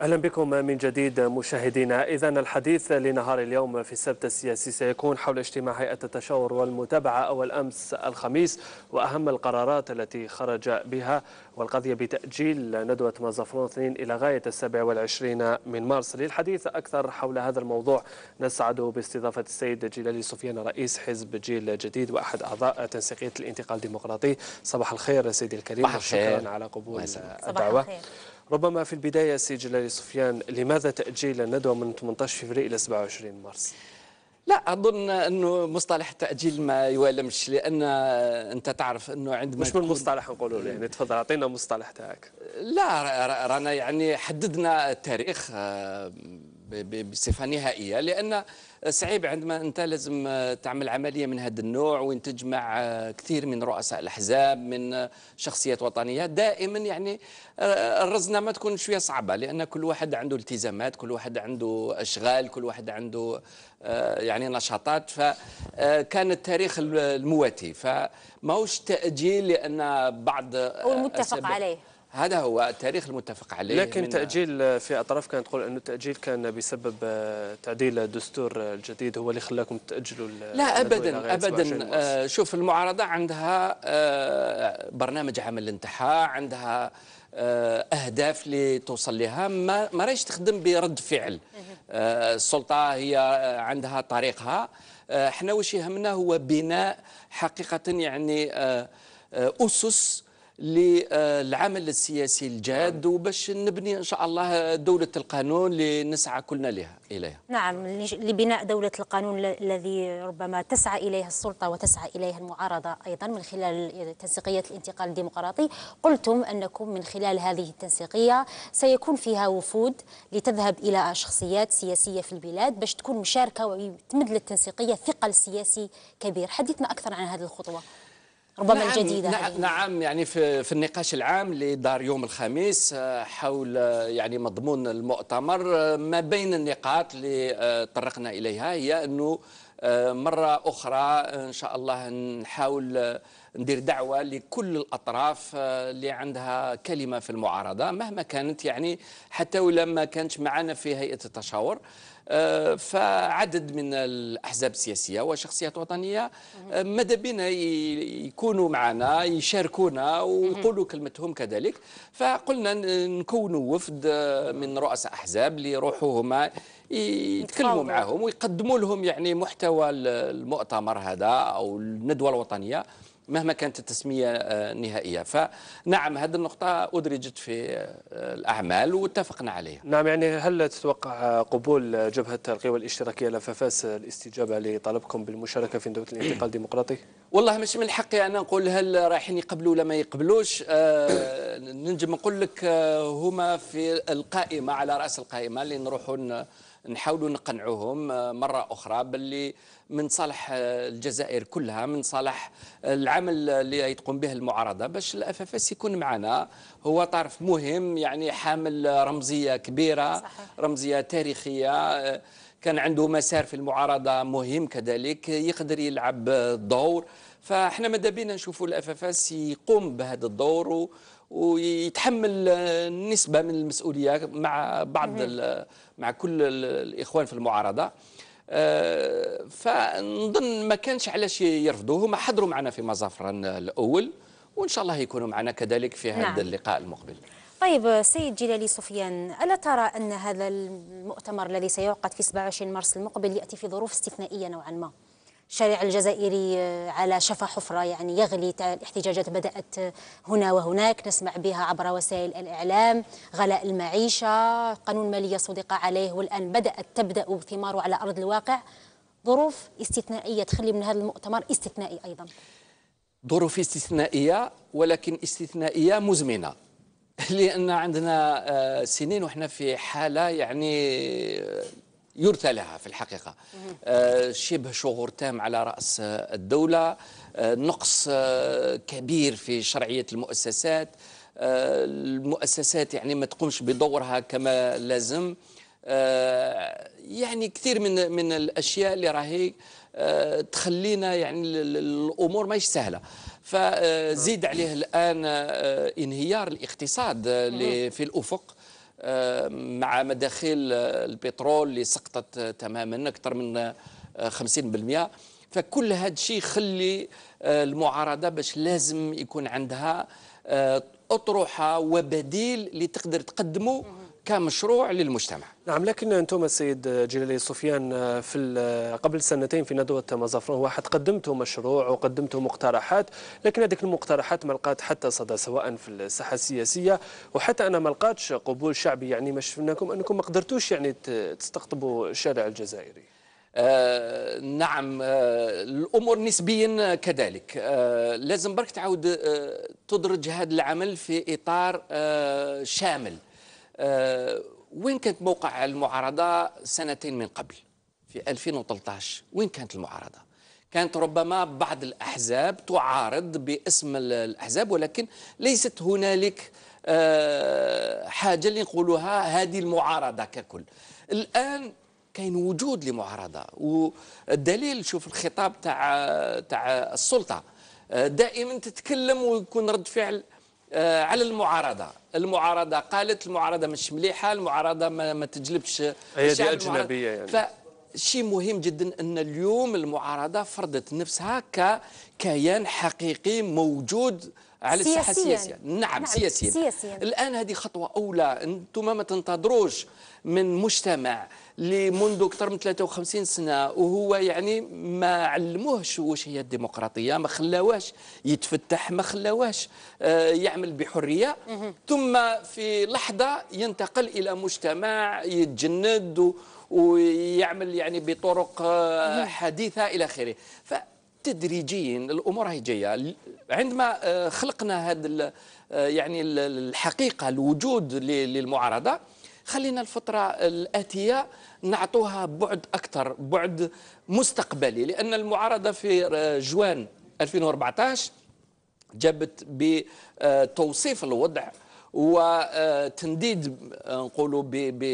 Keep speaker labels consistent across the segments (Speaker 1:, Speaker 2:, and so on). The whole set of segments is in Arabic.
Speaker 1: أهلا بكم من جديد مشاهدينا إذا الحديث لنهار اليوم في السبت السياسي سيكون حول اجتماع هيئة التشاور والمتابعة أول أمس الخميس وأهم القرارات التي خرج بها والقضية بتأجيل ندوة مازافرون 2 إلى غاية السابع والعشرين من مارس للحديث أكثر حول هذا الموضوع نسعد باستضافة السيد جلالي سفيان رئيس حزب جيل جديد وأحد أعضاء تنسيقية الانتقال الديمقراطي صباح الخير سيدي الكريم شكرا على قبول الدعوة الخير. ربما في البداية سي جلال سفيان لماذا تأجيل الندوة من 18 فبراير إلى 27 مارس؟
Speaker 2: لا اظن انه مصطلح التاجيل ما يوالمش لان انت تعرف انه
Speaker 1: عندما مش من مصطلح نقولوا يعني تفضل اعطينا مصطلح تاعك
Speaker 2: لا رانا يعني حددنا التاريخ آه، بصفه نهائيه لان صعيب عندما انت لازم آه، تعمل عمليه من هذا النوع وين تجمع آه، كثير من رؤساء الاحزاب من آه، شخصيات وطنيه دائما يعني الرزنه ما تكون شويه صعبه لان كل واحد عنده التزامات كل واحد عنده اشغال كل واحد عنده يعني نشاطات فكان التاريخ المواتي فماهوش تاجيل لان بعض او المتفق عليه هذا هو التاريخ المتفق عليه لكن
Speaker 1: تأجيل في أطراف كانت تقول أنه التأجيل كان بسبب آه، تعديل الدستور الجديد هو اللي خلاكم تأجلوا لا أبدا أبدا
Speaker 2: آه، شوف المعارضة عندها آه، برنامج عمل انتحاء عندها اهداف اللي توصل لها ما ما راهيش تخدم برد فعل السلطه هي عندها طريقها احنا واش يهمنا هو بناء حقيقه يعني اسس للعمل السياسي الجاد وباش نبني ان شاء الله دوله القانون اللي نسعى كلنا لها اليها.
Speaker 3: نعم لبناء دوله القانون الذي ربما تسعى اليها السلطه وتسعى اليها المعارضه ايضا من خلال تنسيقيه الانتقال الديمقراطي، قلتم انكم من خلال هذه التنسيقيه سيكون فيها وفود لتذهب الى شخصيات سياسيه في البلاد باش تكون مشاركه وتمد للتنسيقيه ثقل سياسي كبير، حدثنا اكثر عن هذه الخطوه. ربما نعم الجديدة نعم,
Speaker 2: نعم يعني في, في النقاش العام لدار يوم الخميس آه، حول آه، يعني مضمون المؤتمر آه، ما بين النقاط اللي طرقنا إليها هي أنه مرة أخرى إن شاء الله نحاول ندير دعوة لكل الأطراف اللي عندها كلمة في المعارضة مهما كانت يعني حتى ولما كانتش معنا في هيئة التشاور آه، فعدد من الأحزاب السياسية وشخصيات وطنية آه، ماذا بنا يكونوا معنا يشاركونا ويقولوا كلمتهم كذلك فقلنا نكونوا وفد آه، من رؤساء أحزاب اللي يروحوا هما يتكلموا معاهم ويقدموا لهم يعني محتوى المؤتمر هذا أو الندوة الوطنية مهما كانت التسمية النهائية آه، فنعم هذه النقطة أدرجت في آه، الأعمال واتفقنا
Speaker 1: عليها نعم يعني هل تتوقع آه، قبول جبهة القوى الاشتراكية لففاس الاستجابة لطلبكم بالمشاركة في ندوة الانتقال الديمقراطي؟ والله مش من حقي أنا نقول هل رايحين
Speaker 2: يقبلوا ولا ما يقبلوش ننجم نقول لك هما في القائمة على رأس القائمة اللي نروحوا نحاولوا نقنعوهم آه، مرة أخرى باللي من صالح آه، الجزائر كلها من صالح آه، العمل اللي تقوم به المعارضة باش الاف يكون معنا هو طرف مهم يعني حامل رمزية كبيرة صحيح. رمزية تاريخية كان عنده مسار في المعارضة مهم كذلك يقدر يلعب دور فاحنا ماذا بينا نشوفوا الاف يقوم بهذا الدور ويتحمل نسبه من المسؤوليه مع بعض مع كل الاخوان في المعارضه آه، فنظن ما كانش علاش يرفضوه هما حضروا معنا في مظافران الاول وان شاء الله يكونوا معنا كذلك في هذا نعم. اللقاء المقبل
Speaker 3: طيب سيد جلالي سفيان ألا ترى أن هذا المؤتمر الذي سيعقد في 27 مارس المقبل يأتي في ظروف استثنائية نوعا ما؟ الشارع الجزائري آه، على شفا حفرة يعني يغلي الاحتجاجات بدأت آه، هنا وهناك نسمع بها عبر وسائل الإعلام غلاء المعيشة قانون مالية صدق عليه والآن بدأت تبدأ ثماره على أرض الواقع ظروف استثنائية تخلي من هذا المؤتمر استثنائي أيضا
Speaker 2: ظروف استثنائية ولكن استثنائية مزمنة لأن عندنا آه، سنين وإحنا في حالة يعني يرثى لها في الحقيقة آه، شبه شغور تام على رأس الدولة آه، نقص آه، كبير في شرعية المؤسسات المؤسسات يعني ما تقومش بدورها كما لازم يعني كثير من من الاشياء اللي راهي تخلينا يعني الامور ماهيش سهله فزيد عليه الان انهيار الاقتصاد في الافق مع مداخيل البترول اللي سقطت تماما اكثر من 50% فكل هذا الشيء يخلي آه، المعارضه باش لازم يكون عندها آه، اطروحه وبديل اللي تقدر تقدمه كمشروع للمجتمع
Speaker 1: نعم لكن أنتم السيد جلالي سفيان آه، في آه، قبل سنتين في ندوة مزافرون واحد قدمتوا مشروع وقدمتوا مقترحات لكن هذيك المقترحات ما لقات حتى صدى سواء في الساحة السياسية وحتى أنا ما لقاتش قبول شعبي يعني ما شفناكم أنكم ما قدرتوش يعني تستقطبوا الشارع الجزائري آه
Speaker 2: نعم آه الامور نسبيا كذلك آه لازم برك تعاود آه، تدرج هذا العمل في اطار شامل آه، وين كانت موقع المعارضة سنتين من قبل في 2013 وين كانت المعارضة كانت ربما بعض الأحزاب تعارض باسم الأحزاب ولكن ليست هنالك آه، حاجة اللي نقولوها هذه المعارضة ككل الآن كاين وجود لمعارضة والدليل شوف الخطاب تاع تاع السلطة آه، دائما تتكلم ويكون رد فعل آه، على المعارضه المعارضه قالت المعارضه مش مليحه المعارضه ما, ما تجلبش ايادي اجنبيه يعني شيء مهم جدا ان اليوم المعارضه فرضت نفسها ككيان حقيقي موجود على الساحه السياسيه نعم, نعم سياسيا. سياسيا الان هذه خطوه اولى انتم ما تنتظروش من مجتمع اللي منذ اكثر من 53 سنه وهو يعني ما علموهش واش هي الديمقراطيه ما خلاوهش يتفتح ما خلاوهش آه، يعمل بحريه ثم في لحظه ينتقل الى مجتمع يتجند ويعمل يعني بطرق آه، حديثه الى اخره تدريجيا الامور هي جايه عندما آه، خلقنا هذا آه، يعني الحقيقه الوجود للمعارضه خلينا الفترة الآتية نعطوها بعد أكثر بعد مستقبلي لأن المعارضة في آه، جوان 2014 جابت بتوصيف الوضع وتنديد نقولوا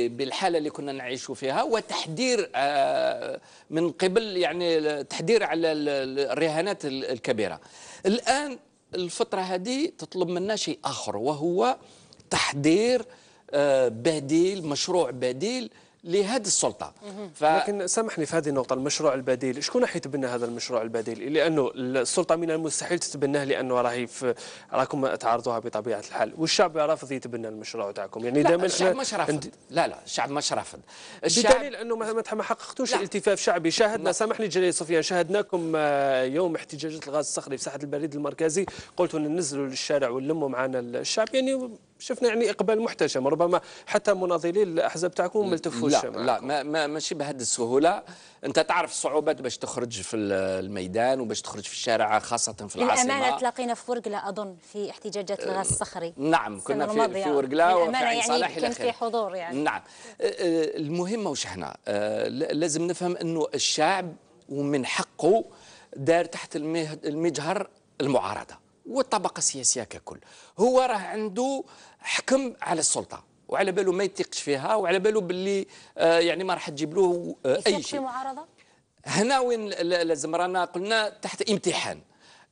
Speaker 2: بالحاله اللي كنا نعيشوا فيها وتحذير آه، من قبل يعني تحذير على الرهانات الكبيره الان الفتره هذه تطلب منا شيء اخر وهو تحضير آه، بديل
Speaker 1: مشروع بديل لهذه السلطه ف... لكن سامحني في هذه النقطه المشروع البديل شكون راح يتبنى هذا المشروع البديل لانه السلطه من المستحيل تتبناه لانه راهي في راكم تعارضوها بطبيعه الحال والشعب رافض يتبنى المشروع تاعكم يعني دائما الشعب مش رافض انت... لا لا الشعب مش رافض الشعب... بدليل انه ما حققتوش التفاف شعبي شاهدنا سامحني جلال سفيان شاهدناكم آه، يوم احتجاجات الغاز الصخري في ساحه البريد المركزي قلتوا ننزلوا للشارع ونلموا معنا الشعب يعني شفنا يعني اقبال محتشم ربما حتى مناضلي الاحزاب تاعكم ما التفوش لا معكم. لا ما, ما ماشي بهذه السهوله انت تعرف الصعوبات
Speaker 2: باش تخرج في الميدان وباش تخرج في الشارع خاصه في العاصمه الأمانة
Speaker 3: تلاقينا في ورقله اظن في احتجاجات أه، الغاز الصخري نعم كنا في, في ورقله وفي عين صلاح يعني كان في حضور يعني
Speaker 2: نعم أه، أه، المهم واش هنا لازم نفهم انه الشعب ومن حقه دار تحت المجهر المعارضه والطبقه السياسيه ككل هو راه عنده حكم على السلطه وعلى باله ما يتيقش فيها وعلى باله باللي آه، يعني ما راح تجيب له آه، اي شيء هنا وين لازم رانا قلنا تحت امتحان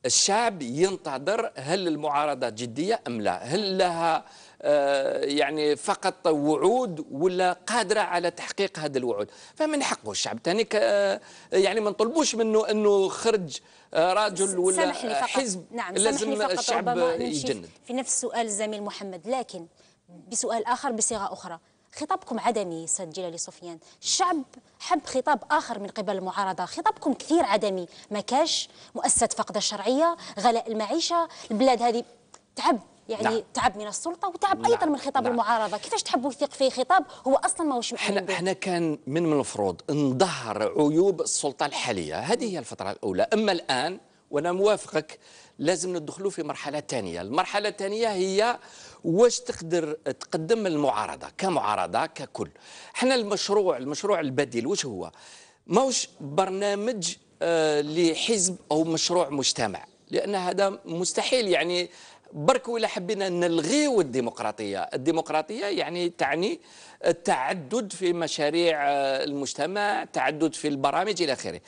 Speaker 2: الشعب ينتظر هل المعارضة جدية أم لا هل لها آه، يعني فقط وعود ولا قادرة على تحقيق هذا الوعود فمن حقه الشعب تاني آه، يعني ما نطلبوش منه أنه خرج آه، رجل ولا حزب نعم لازم فقط الشعب يجند
Speaker 3: في نفس سؤال الزميل محمد لكن بسؤال آخر بصيغة أخرى خطابكم عدمي سجل جلالي سفيان الشعب حب خطاب آخر من قبل المعارضة خطابكم كثير عدمي ما كاش مؤسسة فقد الشرعية غلاء المعيشة البلاد هذه تعب يعني نعم. تعب من السلطه وتعب نعم. ايضا من خطاب نعم. المعارضه كيفاش تحبوا يثق في خطاب هو اصلا ماهوش احنا احنا
Speaker 2: كان من المفروض نظهر عيوب السلطه الحاليه هذه هي الفتره الاولى اما الان وانا موافقك لازم ندخلوا في مرحله ثانيه المرحله الثانيه هي واش تقدر تقدم المعارضه كمعارضه ككل حنا المشروع المشروع البديل واش هو ماهوش برنامج آه، لحزب او مشروع مجتمع لان هذا مستحيل يعني برك ولا حبينا نلغيو الديمقراطيه الديمقراطيه يعني تعني التعدد في مشاريع آه، المجتمع تعدد في البرامج الى اخره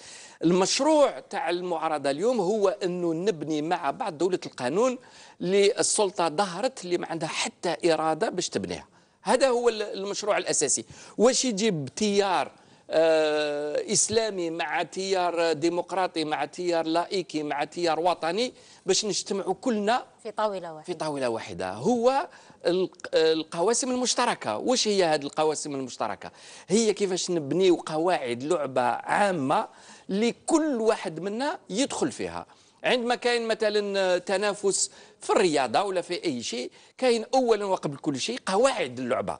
Speaker 2: المشروع تاع المعارضه اليوم هو انه نبني مع بعض دوله القانون اللي السلطه ظهرت اللي ما عندها حتى اراده باش تبنيها هذا هو المشروع الاساسي واش يجيب تيار آه، اسلامي مع تيار ديمقراطي مع تيار لائكي مع تيار وطني باش نجتمعوا كلنا
Speaker 3: في طاوله واحده
Speaker 2: في طاوله واحده هو القواسم المشتركه واش هي هذه القواسم المشتركه هي كيفاش نبنيو قواعد لعبه عامه لكل واحد منا يدخل فيها عندما كاين مثلا تنافس في الرياضه ولا في اي شيء كاين اولا وقبل كل شيء قواعد اللعبه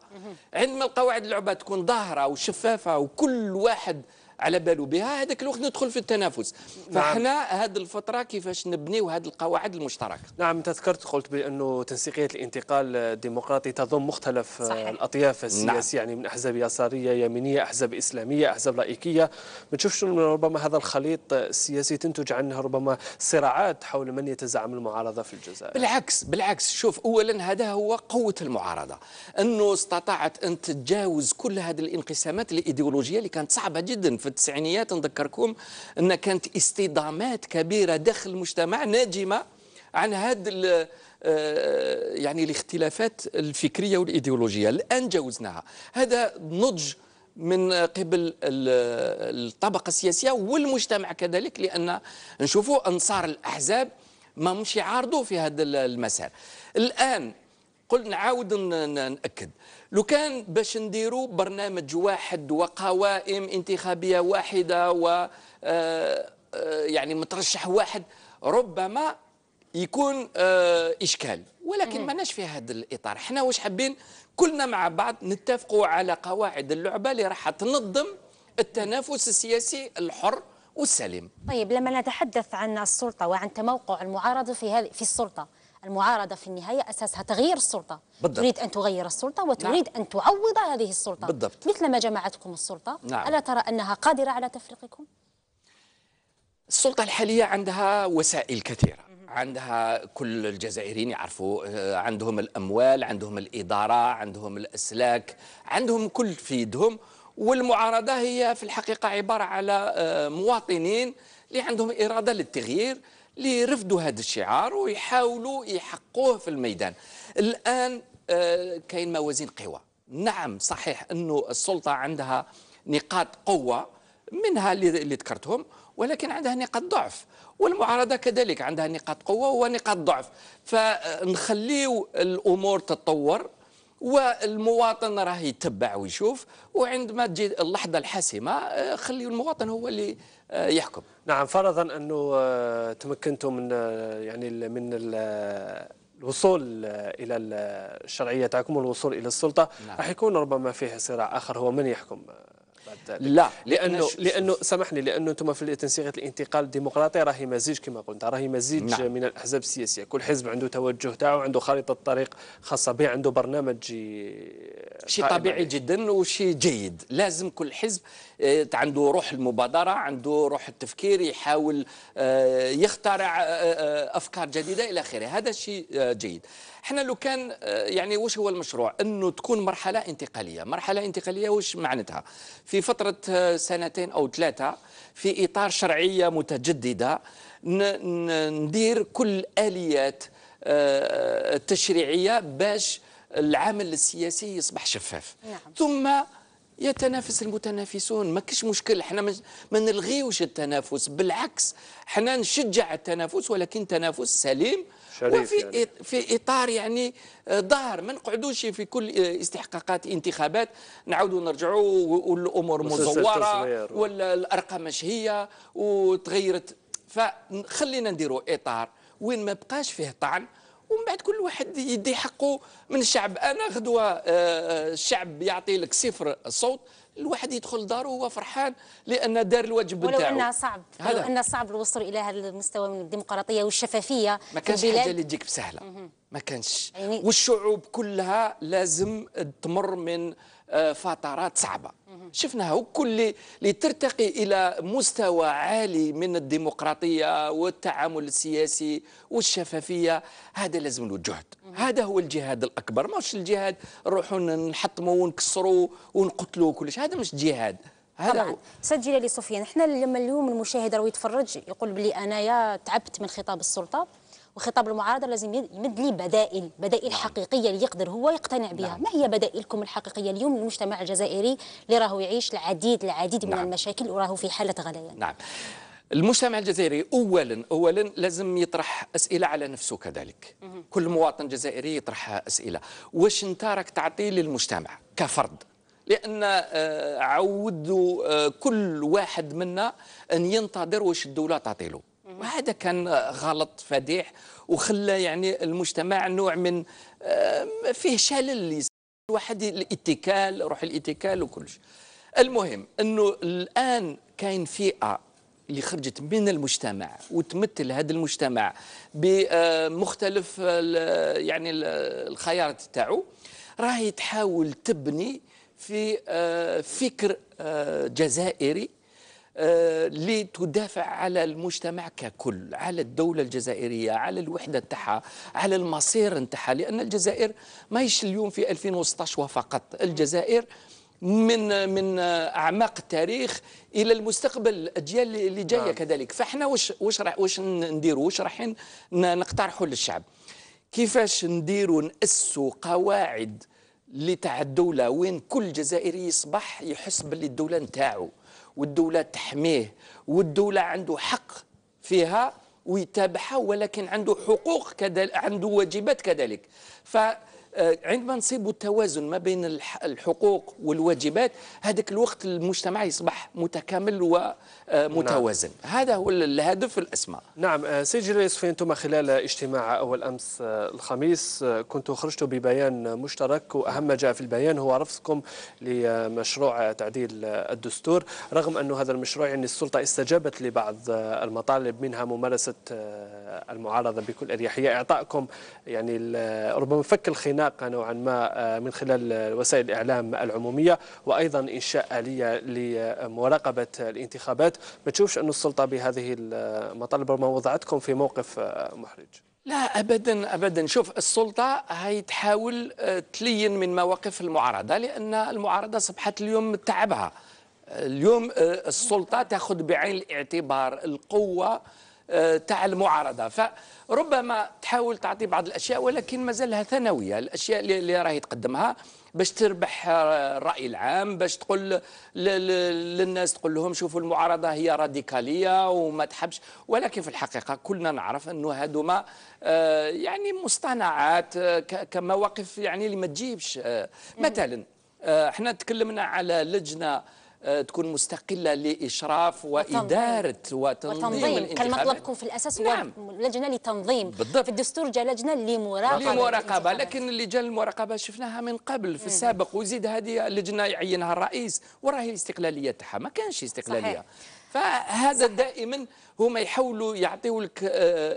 Speaker 2: عندما القواعد اللعبه تكون ظاهره وشفافه وكل واحد على بالو بها هذاك الوقت ندخل في التنافس فاحنا نعم. هذه الفتره كيفاش نبنيو هذه القواعد المشتركه
Speaker 1: نعم تذكرت قلت بانه تنسيقيه الانتقال الديمقراطي تضم مختلف صحيح. الاطياف نعم. السياسيه نعم. يعني من احزاب يساريه يمينيه احزاب اسلاميه احزاب لائكيه ما تشوفش ربما هذا الخليط السياسي تنتج عنه ربما صراعات حول من يتزعم المعارضه في الجزائر بالعكس بالعكس شوف اولا هذا هو قوه المعارضه انه استطاعت ان
Speaker 2: تتجاوز كل هذه الانقسامات الايديولوجيه اللي كانت صعبه جدا في في التسعينيات نذكركم أن كانت اصطدامات كبيرة داخل المجتمع ناجمة عن هذا آه، يعني الاختلافات الفكرية والإيديولوجية الآن جاوزناها هذا نضج من قبل آه، الطبقة السياسية والمجتمع كذلك لأن نشوفوا أنصار الأحزاب ما مش يعارضوا في هذا المسار الآن قل نعاود نأكد لو كان باش نديروا برنامج واحد وقوائم انتخابيه واحده و آه، آه، يعني مترشح واحد ربما يكون آه، اشكال ولكن ما ناش في هذا الاطار احنا واش حابين كلنا مع بعض نتفقوا على قواعد اللعبه اللي راح تنظم التنافس السياسي الحر والسليم
Speaker 3: طيب لما نتحدث عن السلطه وعن تموقع المعارضه في هذه في السلطه المعارضه في النهايه اساسها تغيير السلطه بالضبط. تريد ان تغير السلطه نعم. وتريد نعم. ان تعوض هذه السلطه بالضبط. مثل ما جمعتكم السلطه نعم. الا ترى انها قادره على تفريقكم
Speaker 2: السلطه الحاليه عندها وسائل كثيره عندها كل الجزائريين يعرفوا آه، عندهم الاموال عندهم الاداره عندهم الاسلاك عندهم كل في يدهم والمعارضه هي في الحقيقه عباره على آه، مواطنين اللي عندهم اراده للتغيير اللي رفضوا هذا الشعار ويحاولوا يحقوه في الميدان الآن آه، كاين موازين قوى نعم صحيح أنه السلطة عندها نقاط قوة منها اللي ذكرتهم ولكن عندها نقاط ضعف والمعارضة كذلك عندها نقاط قوة ونقاط ضعف فنخليو الأمور تتطور والمواطن راه يتبع ويشوف وعندما تجي اللحظه الحاسمه آه، خلي المواطن هو اللي آه، يحكم
Speaker 1: نعم فرضا انه آه، تمكنتم من يعني من الوصول الى الشرعيه تاعكم والوصول الى السلطه نعم. راح يكون ربما فيه صراع اخر هو من يحكم
Speaker 2: لا لانه
Speaker 1: لانه سامحني لانه انتم في تنسيق الانتقال الديمقراطي راهي مزيج كما قلت راهي مزيج نعم. من الاحزاب السياسيه كل حزب عنده توجه تاعه عنده خريطه طريق خاصه به عنده برنامج شيء طبيعي عليه.
Speaker 2: جدا وشيء جيد لازم كل حزب آه، عنده روح المبادره عنده روح التفكير يحاول آه، يخترع آه، افكار جديده الى اخره هذا شيء جيد احنا لو كان يعني وش هو المشروع انه تكون مرحله انتقاليه مرحله انتقاليه وش معناتها في فتره سنتين او ثلاثه في اطار شرعيه متجدده ندير كل اليات التشريعيه باش العمل السياسي يصبح شفاف نعم. ثم يتنافس المتنافسون ما كش مشكل احنا ما نلغيوش التنافس بالعكس احنا نشجع التنافس ولكن تنافس سليم وفي يعني. في اطار يعني ظاهر ما نقعدوش في كل آه، استحقاقات انتخابات نعاودوا نرجعوا والامور مزوره والارقام مش هي وتغيرت فخلينا نديروا اطار وين ما بقاش فيه طعن ومن بعد كل واحد يدي حقه من الشعب انا غدوه آه، آه، الشعب يعطي لك صفر الصوت الواحد يدخل داره وهو فرحان لان دار الواجب ولو بتاعه ولو انه
Speaker 3: صعب ولو انه صعب الوصول الى هذا المستوى من الديمقراطيه والشفافيه ما كانش حاجه اللي
Speaker 2: تجيك بسهله ما كانش يعني والشعوب كلها لازم تمر من آه، فترات صعبه شفناها كل لترتقي الى مستوى عالي من الديمقراطيه والتعامل السياسي والشفافيه هذا لازم له جهد هذا هو الجهاد الاكبر ماهوش الجهاد نروحوا نحطموا ونكسروا ونقتلوا كلش هذا مش جهاد طبعا
Speaker 3: سجل لي سفيان احنا لما اليوم المشاهد راه يتفرج يقول بلي انايا تعبت من خطاب السلطه وخطاب المعارضه لازم يمد لي بدائل بدائل نعم. حقيقيه اللي يقدر هو يقتنع بها نعم. ما هي بدائلكم الحقيقيه اليوم للمجتمع الجزائري اللي راهو يعيش العديد العديد من نعم. المشاكل وراهو في حاله غليان نعم
Speaker 2: المجتمع الجزائري اولا اولا لازم يطرح اسئله على نفسه كذلك مه. كل مواطن جزائري يطرح اسئله واش انت راك تعطي للمجتمع كفرد لان آه، عود آه، كل واحد منا ان ينتظر واش الدوله تعطي له وهذا كان غلط فديح وخلى يعني المجتمع نوع من آه، فيه شلل الواحد الاتكال روح الاتكال وكل شيء المهم انه الان كاين فئه اللي خرجت من المجتمع وتمثل هذا المجتمع بمختلف يعني الخيارات تاعو راهي تحاول تبني في آه، فكر آه، جزائري آه، لتدافع على المجتمع ككل على الدولة الجزائرية على الوحدة تاعها على المصير نتاعها لأن الجزائر ماهيش اليوم في 2016 فقط الجزائر من من اعماق التاريخ الى المستقبل الاجيال اللي جايه نعم. كذلك فاحنا واش واش واش نديروا واش رايحين نقترحوا للشعب كيفاش نديروا ناسوا قواعد لتاع الدوله وين كل جزائري يصبح يحس باللي الدوله نتاعو والدولة تحميه والدولة عنده حق فيها ويتابعها ولكن عنده حقوق كذلك عنده واجبات كذلك ف آه، عندما نصيب التوازن ما بين الحقوق والواجبات هذاك الوقت المجتمع يصبح متكامل ومتوازن آه، نعم. هذا هو الهدف الأسمى
Speaker 1: نعم آه، سيدي جريس أنتم خلال اجتماع أول أمس الخميس كنتوا خرجتوا ببيان مشترك وأهم ما جاء في البيان هو رفضكم لمشروع تعديل الدستور رغم أن هذا المشروع يعني السلطة استجابت لبعض المطالب منها ممارسة المعارضة بكل أريحية إعطائكم يعني ربما فك الخناق عملاقة نوعا ما آه، من خلال وسائل الإعلام العمومية وأيضا إنشاء آلية لمراقبة الانتخابات ما تشوفش أن السلطة بهذه المطالب ربما وضعتكم في موقف آه، محرج لا ابدا ابدا
Speaker 2: شوف السلطه هي تحاول آه، تلين من مواقف المعارضه لان المعارضه اصبحت اليوم تعبها اليوم السلطه تاخذ بعين الاعتبار القوه آه، تاع المعارضه فربما تحاول تعطي بعض الاشياء ولكن مازالها ثانويه الاشياء اللي راهي تقدمها باش تربح الراي العام باش تقول للناس تقول لهم شوفوا المعارضه هي راديكاليه وما تحبش ولكن في الحقيقه كلنا نعرف انه هذوما آه، يعني مصطنعات آه، كمواقف يعني اللي ما تجيبش مثلا احنا تكلمنا على لجنه تكون مستقله لاشراف واداره وتنظيم, وتنظيم. كان مطلبكم
Speaker 3: في الاساس نعم. لجنه لتنظيم بالضبط. في الدستور جاء لجنه لمراقبه لمراقبه
Speaker 2: لكن اللجان المراقبه شفناها من قبل في السابق وزيد هذه اللجنه يعينها الرئيس وراهي الاستقلاليه تاعها ما كانش استقلاليه صحيح. فهذا صحيح. دائما هما يحاولوا يعطيوا لك آه،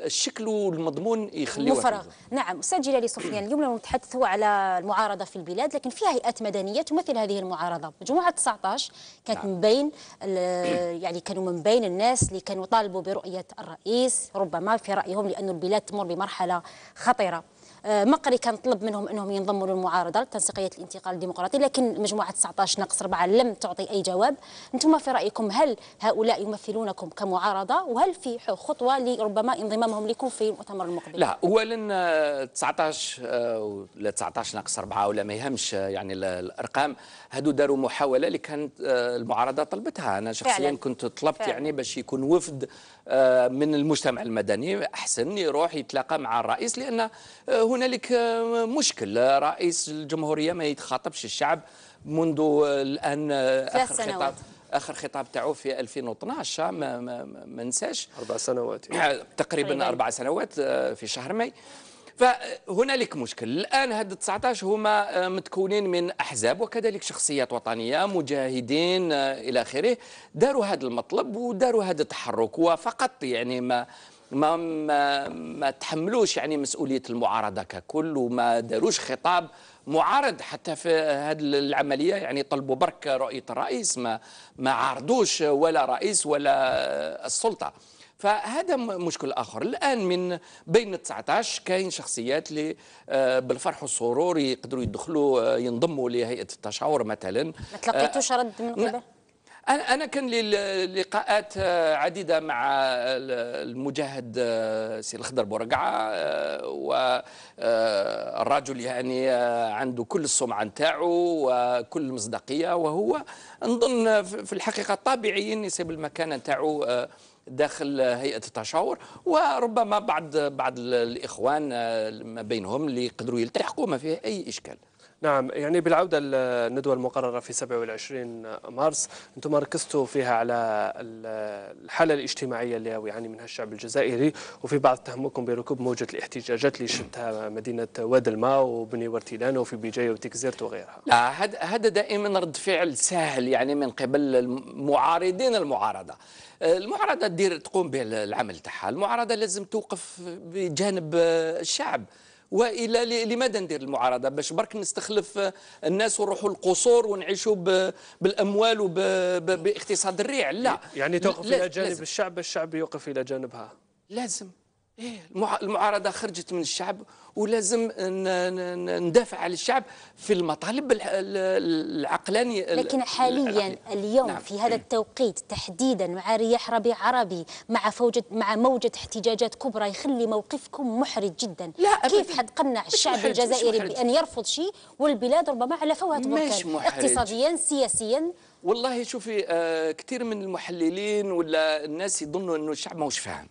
Speaker 2: الشكل والمضمون يخليوه مفرغ
Speaker 3: نعم استاذ جلالي سفيان اليوم لما نتحدثوا على المعارضه في البلاد لكن فيها هيئات مدنيه تمثل هذه المعارضه مجموعه 19 كانت نعم. من بين يعني كانوا من بين الناس اللي كانوا طالبوا برؤيه الرئيس ربما في رايهم لأن البلاد تمر بمرحله خطيره آه، مقري كان طلب منهم انهم ينضموا للمعارضه لتنسيقيه الانتقال الديمقراطي لكن مجموعه 19 ناقص 4 لم تعطي اي جواب انتم في رايكم هل هؤلاء يمثلونكم كمعارضه وهل في خطوه لربما انضمامهم لكم في المؤتمر المقبل لا
Speaker 2: اولا 19 آه، آه، ولا 19 ناقص 4 ولا ما يهمش يعني الارقام هادو داروا محاوله اللي كانت المعارضه طلبتها انا شخصيا فعلا. كنت طلبت فعلا. يعني باش يكون وفد آه، من المجتمع المدني احسن يروح يتلاقى مع الرئيس لان آه، هنالك آه، مشكل رئيس الجمهوريه ما يتخاطبش الشعب منذ الان اخر خطاب اخر خطاب تاعو في 2012 ما ما, ما نساش اربع سنوات تقريبا طيب. اربع سنوات في شهر ماي فهنالك مشكل الآن هاد 19 هما آه، متكونين من أحزاب وكذلك شخصيات وطنية مجاهدين آه، إلى آخره داروا هذا المطلب وداروا هذا التحرك وفقط يعني ما ما ما, ما تحملوش يعني مسؤوليه المعارضه ككل وما داروش خطاب معارض حتى في هذه العمليه يعني طلبوا برك رؤيه الرئيس ما ما عارضوش ولا رئيس ولا آه، السلطه فهذا مشكل اخر الان من بين 19 كاين شخصيات اللي آه، بالفرح والسرور يقدروا يدخلوا آه، ينضموا لهيئه التشاور مثلا ما
Speaker 3: تلقيتوش آه، رد من قبل
Speaker 2: انا كان لي لقاءات عديده مع المجاهد سي الخضر بورقعه والرجل يعني عنده كل السمعه نتاعو وكل المصداقيه وهو نظن في الحقيقه طبيعي يسيب المكانه نتاعو داخل هيئه التشاور وربما بعض بعض الاخوان آه، ما
Speaker 1: بينهم اللي يقدروا يلتحقوا ما فيه اي اشكال نعم يعني بالعودة للندوة المقررة في 27 مارس أنتم ركزتوا فيها على الحالة الاجتماعية اللي يعاني منها الشعب الجزائري وفي بعض تهمكم بركوب موجة الاحتجاجات اللي شتها مدينة واد الماء وبني ورتيلان وفي بيجاي وتكزيرت وغيرها
Speaker 2: لا هذا دائما رد فعل سهل يعني من قبل المعارضين المعارضة المعارضة تدير تقوم بالعمل تاعها المعارضة لازم توقف بجانب الشعب والا لماذا ندير المعارضه باش برك نستخلف الناس ونروحوا القصور ونعيشوا بالاموال وباقتصاد الريع لا يعني توقف الى جانب الشعب الشعب يوقف الى جانبها لازم إيه، المعارضة خرجت من الشعب ولازم ندافع على الشعب في المطالب العقلاني
Speaker 3: لكن حاليا العقلاني. اليوم نعم. في هذا التوقيت تحديدا مع رياح ربيع عربي مع فوجة مع موجة احتجاجات كبرى يخلي موقفكم محرج جدا لا كيف حد قنع الشعب الجزائري بأن يرفض شيء والبلاد ربما على فوهة بركان اقتصاديا
Speaker 2: سياسيا والله شوفي آه كثير من المحللين ولا الناس يظنوا انه الشعب ماهوش فاهم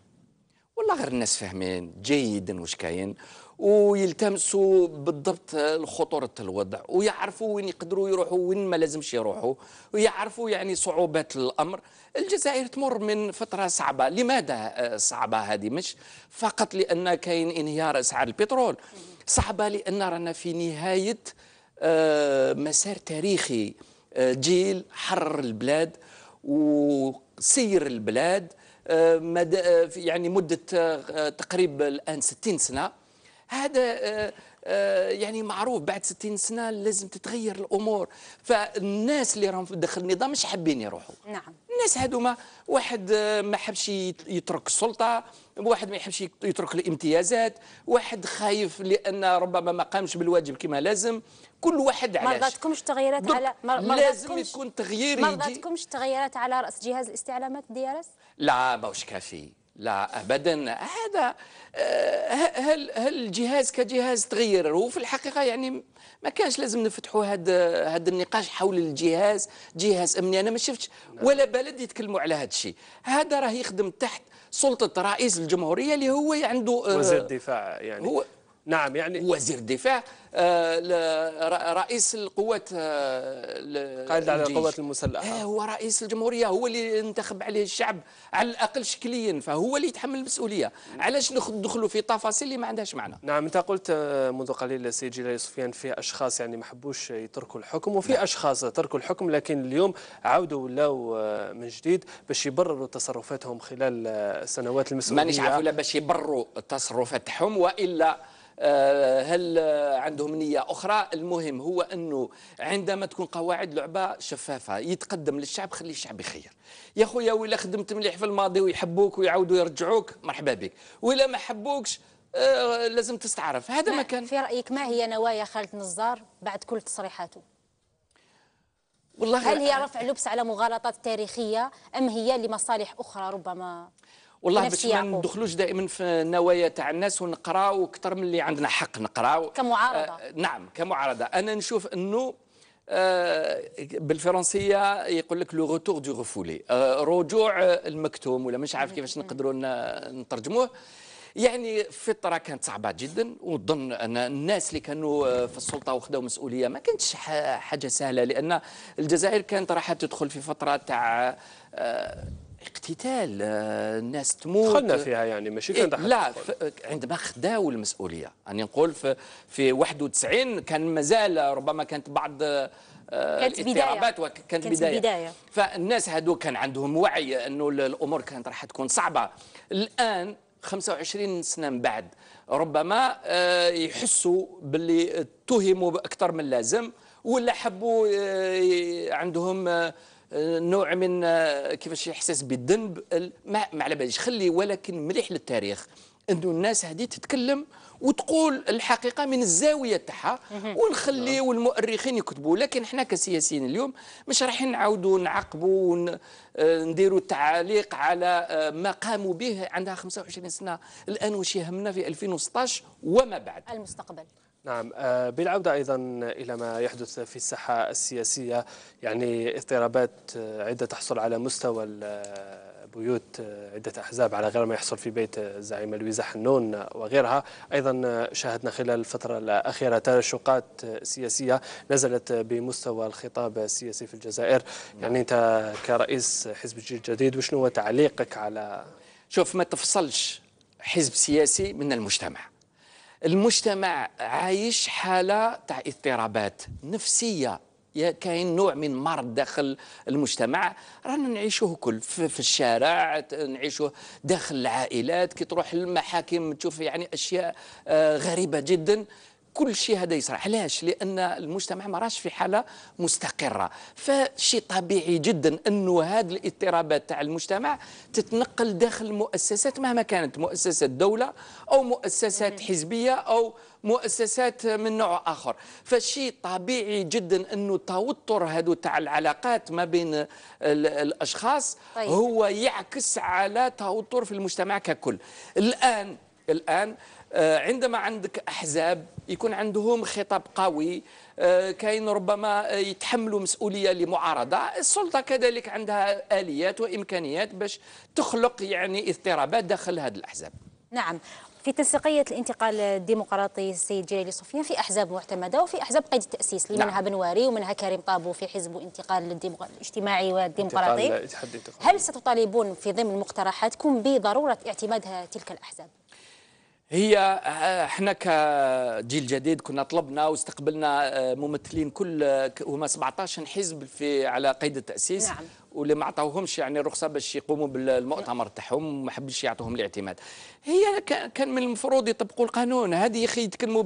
Speaker 2: والله غير الناس فاهمين جيدا واش كاين ويلتمسوا بالضبط خطورة الوضع ويعرفوا وين يقدروا يروحوا وين ما لازمش يروحوا ويعرفوا يعني صعوبات الأمر الجزائر تمر من فترة صعبة لماذا آه، صعبة هذه مش فقط لأن كاين انهيار أسعار البترول صعبة لأن رانا في نهاية آه، مسار تاريخي آه، جيل حرر البلاد وسير البلاد آه، آه، يعني مدة آه، تقريبا الآن 60 سنة هذا يعني معروف بعد 60 سنة لازم تتغير الأمور فالناس اللي راهم داخل النظام مش حابين يروحوا نعم الناس هذوما واحد ما حبش يترك السلطة واحد ما يحبش يترك الامتيازات واحد خايف لأن ربما ما قامش بالواجب كما لازم كل واحد علاش ما رضاتكمش
Speaker 3: تغييرات على مرضاتكمش لازم يكون تغيير ما رضاتكمش تغييرات على رأس جهاز الاستعلامات ديارس
Speaker 2: لا ماهوش كافي لا ابدا
Speaker 3: هذا آه، هل هل الجهاز
Speaker 2: كجهاز تغير وفي الحقيقه يعني ما كانش لازم نفتحوا هذا هذا النقاش حول الجهاز جهاز امني انا ما شفتش نعم. ولا بلد يتكلموا على هذا الشيء هذا راه يخدم تحت سلطه رئيس الجمهوريه اللي هو عنده آه، وزير
Speaker 1: الدفاع يعني هو
Speaker 2: نعم يعني وزير الدفاع آه، رئيس القوات آه،
Speaker 1: قائد على القوات المسلحه
Speaker 2: آه، هو رئيس الجمهوريه هو اللي انتخب عليه الشعب على الاقل شكليا فهو اللي يتحمل المسؤوليه علاش ندخلوا في تفاصيل اللي ما عندهاش معنى
Speaker 1: نعم انت قلت منذ قليل السيد جلال سفيان في اشخاص يعني ما حبوش يتركوا الحكم وفي نعم. اشخاص تركوا الحكم لكن اليوم عاودوا ولاو من جديد باش يبرروا تصرفاتهم خلال سنوات المسؤوليه مانيش عارف ولا باش يبرروا تصرفاتهم والا آه،
Speaker 2: هل عندهم نية أخرى المهم هو أنه عندما تكون قواعد لعبة شفافة يتقدم للشعب خلي الشعب يخير يا خويا ولا خدمت مليح في الماضي ويحبوك ويعاودوا يرجعوك مرحبا بك ولا ما حبوكش آه لازم تستعرف هذا ما
Speaker 3: كان في رأيك ما هي نوايا خالد نزار بعد كل تصريحاته والله هل هي رفع لبس على مغالطات تاريخية أم هي لمصالح أخرى ربما والله باش ما
Speaker 2: ندخلوش دائما في النوايا تاع الناس ونقراو اكثر من اللي عندنا حق نقراو كمعارضه آه نعم كمعارضه انا نشوف انه آه بالفرنسيه يقول لك لو روتور دو غفولي آه رجوع المكتوم ولا مش عارف كيفاش نقدروا نترجموه يعني فتره كانت صعبه جدا وظن ان الناس اللي كانوا آه، في السلطه وخدوا مسؤوليه ما كانتش حاجه سهله لان الجزائر كانت راح تدخل في فتره تاع آه، اقتتال آه، الناس تموت دخلنا فيها يعني ماشي كان إيه، لا عندما خداو المسؤوليه يعني نقول في, في 91 كان مازال ربما كانت بعض آه، كانت بداية وكانت بداية. بداية فالناس هادو كان عندهم وعي أنه الأمور كانت راح تكون صعبة الآن 25 سنة من بعد ربما آه، يحسوا باللي اتهموا أكثر من اللازم ولا حبوا عندهم نوع من آه، كيفاش احساس بالذنب ما على باليش خلي ولكن مليح للتاريخ انه الناس هذه تتكلم وتقول الحقيقه من الزاويه تاعها ونخلي نعم. المؤرخين يكتبوا لكن احنا كسياسيين اليوم مش رايحين نعاودوا نعقبوا آه، نديروا تعليق على آه، ما قاموا به عندها 25 سنه الان واش يهمنا في 2016 وما بعد المستقبل
Speaker 1: نعم آه، بالعودة أيضا إلى ما يحدث في الساحة السياسية يعني اضطرابات آه، عدة تحصل على مستوى آه، بيوت عدة أحزاب على غير ما يحصل في بيت زعيم لويزا حنون وغيرها أيضا شاهدنا خلال الفترة الأخيرة ترشقات سياسية نزلت بمستوى الخطاب السياسي في الجزائر نعم. يعني أنت كرئيس حزب الجيل الجديد وشنو تعليقك على شوف ما تفصلش حزب سياسي من المجتمع المجتمع
Speaker 2: عايش حاله تاع اضطرابات نفسيه كاين نوع من مرض داخل المجتمع رانا نعيشوه كل في الشارع نعيشوه داخل العائلات كي تروح للمحاكم تشوف يعني اشياء آه، غريبه جدا كل شيء هذا يصرع علاش لان المجتمع ما راش في حاله مستقره فشيء طبيعي جدا انه هذه الاضطرابات تاع المجتمع تتنقل داخل المؤسسات مهما كانت مؤسسات دوله او مؤسسات حزبيه او مؤسسات من نوع اخر فشيء طبيعي جدا انه التوتر هذو تاع العلاقات ما بين الاشخاص طيب. هو يعكس على توتر في المجتمع ككل الان الان آه، عندما عندك احزاب يكون عندهم خطاب قوي آه، كاين ربما آه، يتحملوا مسؤوليه لمعارضه السلطه كذلك عندها اليات وامكانيات باش تخلق يعني اضطرابات داخل هذه الاحزاب
Speaker 3: نعم في تنسيقية الانتقال الديمقراطي السيد جلالي سفيان في أحزاب معتمدة وفي أحزاب قيد التأسيس اللي نعم. منها بنواري ومنها كريم طابو في حزب الانتقال الاجتماعي والديمقراطي هل ستطالبون في ضمن مقترحاتكم بضرورة اعتماد تلك الأحزاب؟
Speaker 2: هي آه، احنا كجيل جديد كنا طلبنا واستقبلنا آه، ممثلين كل هما 17 حزب في على قيد التاسيس نعم. واللي ما عطاوهمش يعني رخصه باش يقوموا بالمؤتمر تاعهم ما حبش يعطوهم الاعتماد هي كان من المفروض يطبقوا القانون هذه اخي يتكلموا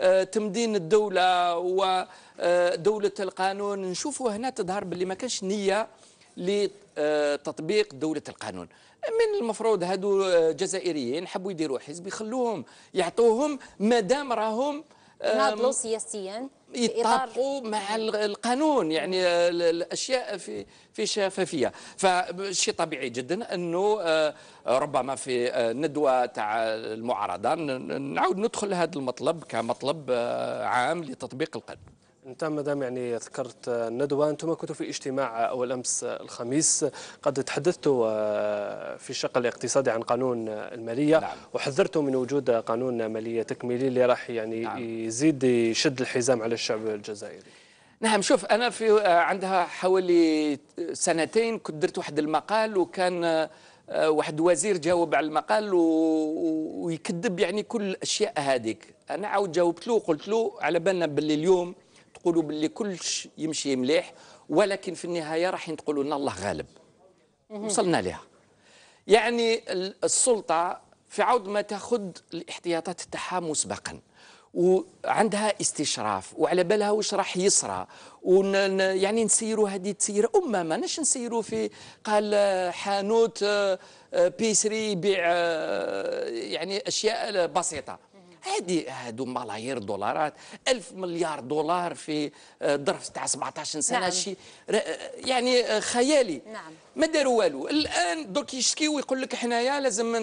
Speaker 2: بتمدين آه، الدوله ودوله القانون نشوفوا هنا تظهر باللي ما كانش نيه لتطبيق دولة القانون من المفروض هادو جزائريين حبوا يديروا حزب يخلوهم يعطوهم دام راهم ناضلوا
Speaker 3: سياسيا يتطابقوا
Speaker 2: مع القانون يعني الاشياء في في شفافيه فشيء طبيعي جدا انه آه، ربما في آه، ندوه تاع المعارضه نعاود ندخل هذا المطلب كمطلب آه، عام لتطبيق القانون
Speaker 1: انت مدام يعني ذكرت الندوه انتم كنتوا في اجتماع اول امس الخميس قد تحدثتوا في الشق الاقتصادي عن قانون الماليه نعم. وحذرتوا من وجود قانون ماليه تكميلي اللي راح يعني نعم. يزيد يشد الحزام على الشعب الجزائري
Speaker 2: نعم شوف انا في عندها حوالي سنتين كنت درت واحد المقال وكان واحد وزير جاوب على المقال و... ويكذب يعني كل الاشياء هذيك انا عاود جاوبت له قلت له على بالنا باللي اليوم تقولوا باللي كلش يمشي مليح ولكن في النهايه راح تقولوا لنا الله غالب وصلنا لها يعني السلطه في عود ما تاخذ الاحتياطات تاعها مسبقا وعندها استشراف وعلى بالها واش راح يصرى ون يعني نسيروا هذه تسير امه ما ناش نسيروا في قال آه، حانوت آه، آه، بيسري يبيع يعني اشياء بسيطه عادي هادو ملايير دولارات ألف مليار دولار في آه، ظرف تاع 17 سنة نعم. شيء آه، يعني آه، خيالي نعم. ما داروا والو الآن درك يشكي ويقول لك حنايا لازم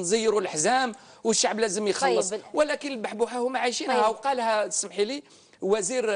Speaker 2: نزيروا الحزام والشعب لازم يخلص طيب. ولكن البحبوحة هما عايشينها طيب. وقالها اسمحي لي وزير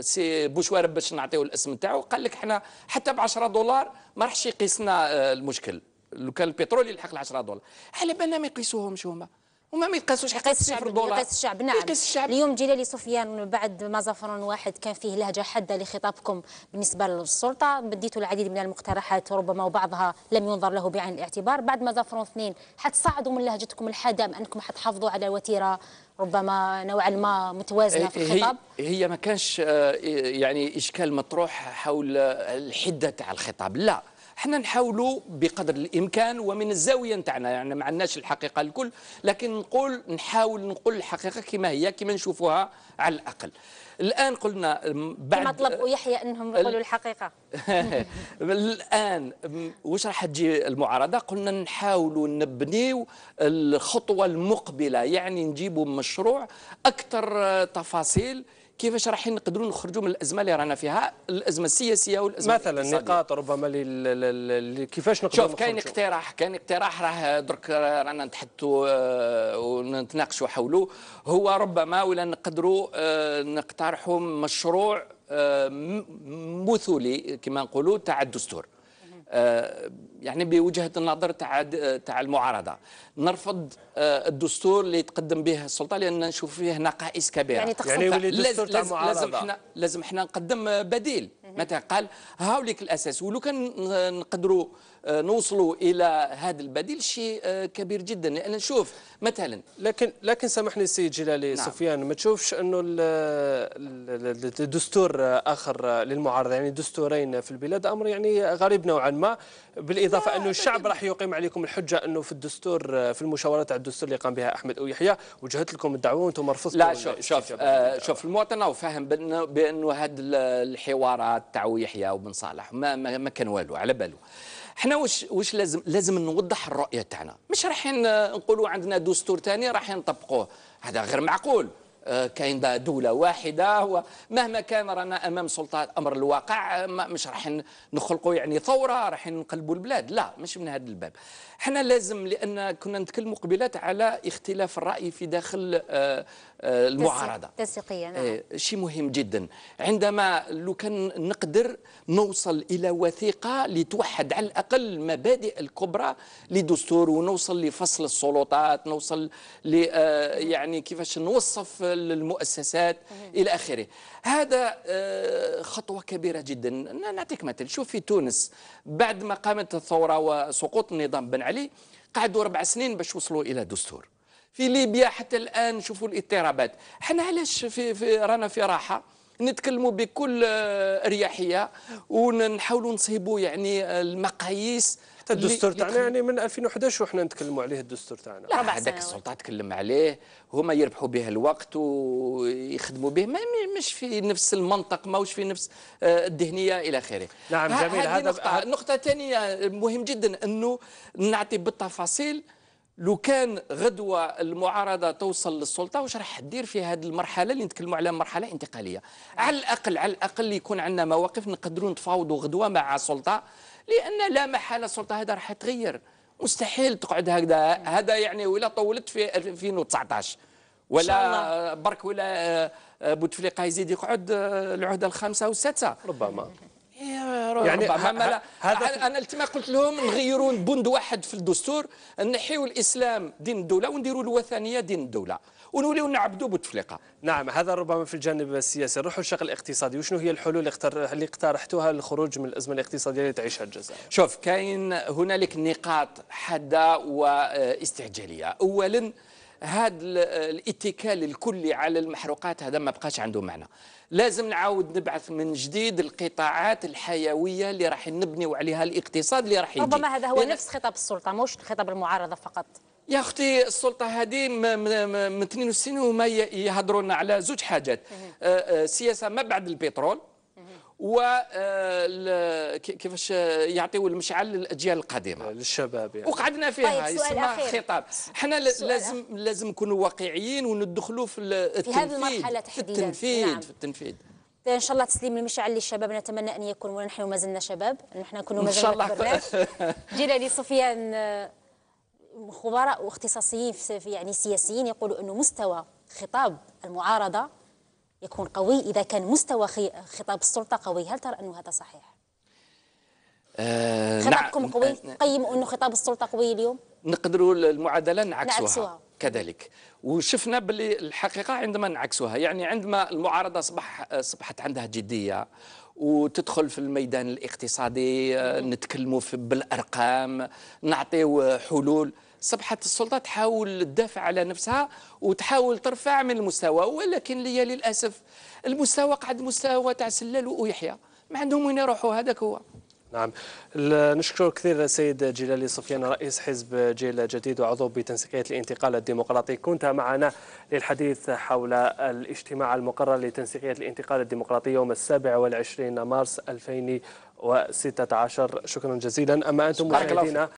Speaker 2: سي بوشوارب باش نعطيو الاسم نتاعو قال لك احنا حتى ب 10 دولار ما راحش يقيسنا المشكل لو كان البترول يلحق ال 10 دولار
Speaker 3: على بالنا ما يقيسوهمش هما وما ما يقاسوش يقاس الشعب الدولار يقاس الشعب نعم يقاس الشعب اليوم جلالي سفيان بعد ما زفرون واحد كان فيه لهجه حاده لخطابكم بالنسبه للسلطه بديتوا العديد من المقترحات ربما وبعضها لم ينظر له بعين الاعتبار بعد ما زفرون اثنين حتصعدوا من لهجتكم الحاده ام انكم حتحافظوا على وتيره ربما نوعا ما متوازنه في الخطاب
Speaker 2: هي, هي ما كانش آه، يعني اشكال مطروح حول الحده تاع الخطاب لا احنا نحاولوا بقدر الامكان ومن الزاويه نتاعنا يعني ما عندناش الحقيقه الكل لكن نقول نحاول نقول الحقيقه كما هي كما نشوفوها على الاقل الان قلنا بعد كما طلبوا
Speaker 3: يحيى انهم يقولوا الحقيقه
Speaker 2: الان واش راح تجي المعارضه قلنا نحاولوا نبنيو الخطوه المقبله يعني نجيبوا مشروع اكثر تفاصيل كيفاش رايحين نقدروا نخرجوا من الازمه اللي رانا فيها الازمه السياسيه والازمه مثلا نقاط
Speaker 1: ربما اللي كيفاش نقدروا شوف كاين اقتراح
Speaker 2: كاين اقتراح راه درك رانا نتحدثوا آه، ونتناقشوا حوله هو ربما ولا نقدروا آه، نقترحوا مشروع آه، مثولي كما نقولوا تاع الدستور يعني بوجهه النظر تاع تاع المعارضه نرفض آه، الدستور اللي تقدم به السلطه لان نشوف فيه نقائص كبيره يعني يعني تاع المعارضه لازم احنا لازم احنا نقدم آه، بديل مثلا قال هاوليك الاساس ولو كان نقدروا آه، نوصلوا الى هذا البديل شيء كبير جدا لان نشوف مثلا
Speaker 1: لكن لكن سامحني السيد جلالي نعم. سفيان ما تشوفش انه الدستور اخر للمعارضه يعني دستورين في البلاد امر يعني غريب نوعا ما بالاضافه بالاضافه انه الشعب راح يقيم عليكم الحجه انه في الدستور آه، في المشاورات على الدستور اللي قام بها احمد او يحيى وجهت لكم الدعوه وانتم رفضتوا لا شوف شوف, آه، شوف المواطن راهو فاهم بانه هاد الحوارات
Speaker 2: تاع يحيى وبن صالح ما, ما, كان والو على باله احنا واش واش لازم لازم نوضح الرؤيه تاعنا مش رايحين آه، نقولوا عندنا دستور ثاني رايحين نطبقوه هذا غير معقول آه، كاين دولة واحدة مهما كان رانا أمام سلطات أمر الواقع مش راح نخلقوا يعني ثورة راح نقلبوا البلاد لا مش من هذا الباب حنا لازم لأن كنا نتكلموا قبيلات على اختلاف الرأي في داخل آه آه، المعارضه
Speaker 3: تسيقيه نعم
Speaker 2: إيه، شيء مهم جدا عندما لو كان نقدر نوصل الى وثيقه لتوحد على الاقل المبادئ الكبرى لدستور ونوصل لفصل السلطات نوصل ل آه، يعني كيفاش نوصف المؤسسات الى اخره هذا آه، خطوه كبيره جدا نعطيك مثل شوف في تونس بعد ما قامت الثوره وسقوط النظام بن علي قعدوا اربع سنين باش وصلوا الى دستور في ليبيا حتى الان شوفوا الاضطرابات احنا علاش في, في رانا في راحه نتكلموا بكل آه، اريحيه ونحاولوا نصيبوا يعني آه، المقاييس الدستور تاعنا يعني من 2011 وحنا نتكلموا عليه الدستور تاعنا لا هذاك السلطه تكلم عليه هما يربحوا به الوقت ويخدموا به ما مش في نفس المنطق ماهوش في نفس آه، الذهنيه الى اخره نعم جميل هذا نقطه نقطه ثانيه مهم جدا انه نعطي بالتفاصيل لو كان غدوه المعارضه توصل للسلطه واش راح تدير في هذه المرحله اللي نتكلموا عليها مرحله انتقاليه على الاقل على الاقل يكون عندنا مواقف نقدروا نتفاوضوا غدوه مع السلطه لان لا محاله السلطه هذا راح تغير مستحيل تقعد هكذا هذا يعني ولا طولت في 2019 ولا برك ولا آه، بوتفليقه يزيد يقعد آه، العهده الخامسه والسادسه ربما يروحوا يعني ربما لا هذا انا التما قلت لهم نغيروا بند واحد في
Speaker 1: الدستور نحيوا الاسلام دين الدوله ونديروا الوثنيه دين الدوله ونوليو نعبدوا بوتفليقه نعم هذا ربما في الجانب السياسي نروحوا للشق الاقتصادي وشنو هي الحلول اللي اقترحتوها للخروج من الازمه الاقتصاديه اللي تعيشها الجزائر شوف كاين هنالك نقاط
Speaker 2: حاده واستعجاليه اولا هذا الاتكال الكلي على المحروقات هذا ما بقاش عنده معنى لازم نعاود نبعث من جديد القطاعات الحيويه اللي راح نبنيو عليها الاقتصاد اللي راح ربما هذا هو نفس
Speaker 3: خطاب السلطه مش خطاب المعارضه فقط
Speaker 2: يا اختي السلطه
Speaker 3: هذه من 62 وما
Speaker 2: يهضروا على زوج حاجات أه، أه، سياسه ما بعد البترول و آه، كيفاش يعطيو المشعل للاجيال القادمه للشباب يعني. وقعدنا فيها طيب يسمى خطاب حنا لازم أخير. لازم نكونوا واقعيين وندخلوا في التنفيذ في هذه المرحله تحديدا في التنفيذ نعم. في التنفيذ
Speaker 3: ان شاء الله تسليم المشعل للشباب نتمنى ان يكون ونحن ما زلنا شباب نحن نكونوا ما زلنا برنامج جيلاني سفيان خبراء واختصاصيين في يعني سياسيين يقولوا انه مستوى خطاب المعارضه يكون قوي إذا كان مستوى خطاب السلطة قوي هل ترى أنه هذا صحيح؟
Speaker 2: آه، نعم. خطابكم قوي آه، قيموا
Speaker 3: أنه خطاب السلطة قوي اليوم؟
Speaker 2: نقدروا المعادلة نعكسوها, نعكسوها. كذلك وشفنا باللي الحقيقة عندما نعكسوها يعني عندما المعارضة صبح صبحت عندها جدية وتدخل في الميدان الاقتصادي آه، نتكلموا بالأرقام نعطيو حلول صبحت السلطه تحاول تدافع على نفسها وتحاول ترفع من المستوى ولكن لي للاسف المستوى قعد مستوى تاع سلال ويحيى ما عندهم وين يروحوا هذاك هو
Speaker 1: نعم نشكر كثير السيد جلالي سفيان رئيس حزب جيل جديد وعضو بتنسيقية الانتقال الديمقراطي كنت معنا للحديث حول الاجتماع المقرر لتنسيقية الانتقال الديمقراطي يوم السابع والعشرين مارس 2016 شكرا جزيلا أما أنتم مشاهدينا